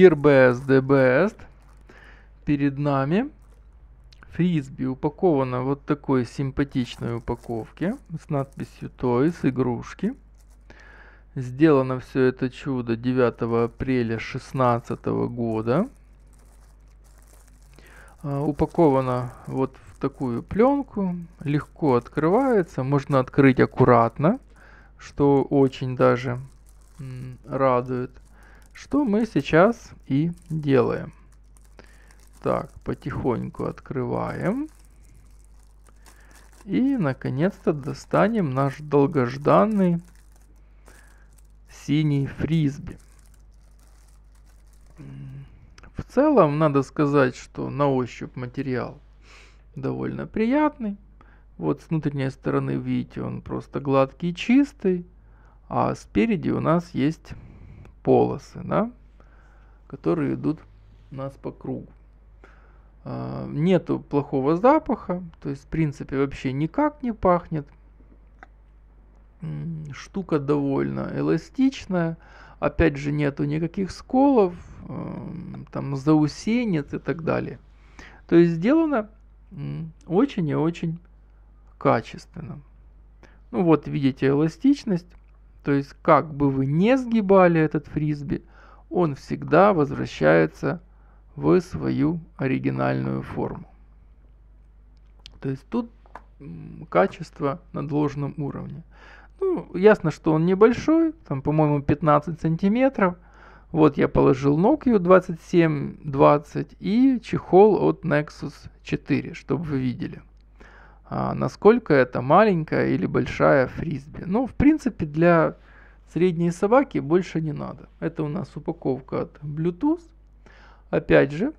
Gear BS DBS перед нами. Фрисби упакована вот такой симпатичной упаковке с надписью Toys, игрушки. Сделано все это чудо 9 апреля 2016 года. А, упаковано вот в такую пленку, легко открывается, можно открыть аккуратно, что очень даже радует. Что мы сейчас и делаем. Так, потихоньку открываем. И, наконец-то, достанем наш долгожданный синий фризби. В целом, надо сказать, что на ощупь материал довольно приятный. Вот с внутренней стороны, видите, он просто гладкий и чистый. А спереди у нас есть полосы, да, которые идут у нас по кругу. А, нету плохого запаха, то есть в принципе вообще никак не пахнет. Штука довольно эластичная, опять же нету никаких сколов, а, там заусенец и так далее. То есть сделано очень и очень качественно. Ну вот видите эластичность. То есть, как бы вы не сгибали этот фрисби, он всегда возвращается в свою оригинальную форму. То есть тут качество на должном уровне. Ну, ясно, что он небольшой, там, по-моему, 15 сантиметров. Вот я положил Nokia 2720 и чехол от Nexus 4, чтобы вы видели. А, насколько это маленькая или большая фрисби. Ну, в принципе, для средней собаки больше не надо. Это у нас упаковка от Bluetooth. Опять же,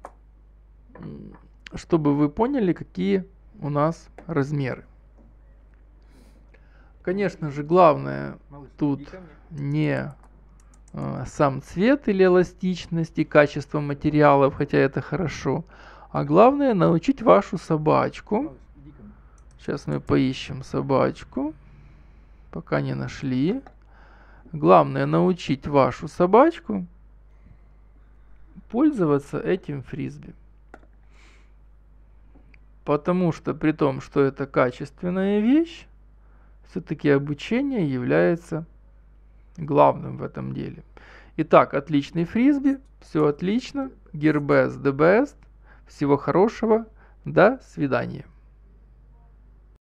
чтобы вы поняли, какие у нас размеры. Конечно же, главное Малыш, тут не э, сам цвет или эластичность и качество материалов, хотя это хорошо, а главное научить вашу собачку Малыш Сейчас мы поищем собачку. Пока не нашли. Главное научить вашу собачку пользоваться этим фризби, Потому что при том, что это качественная вещь, все-таки обучение является главным в этом деле. Итак, отличный фризби, все отлично, гербест, дебест, всего хорошего, до свидания.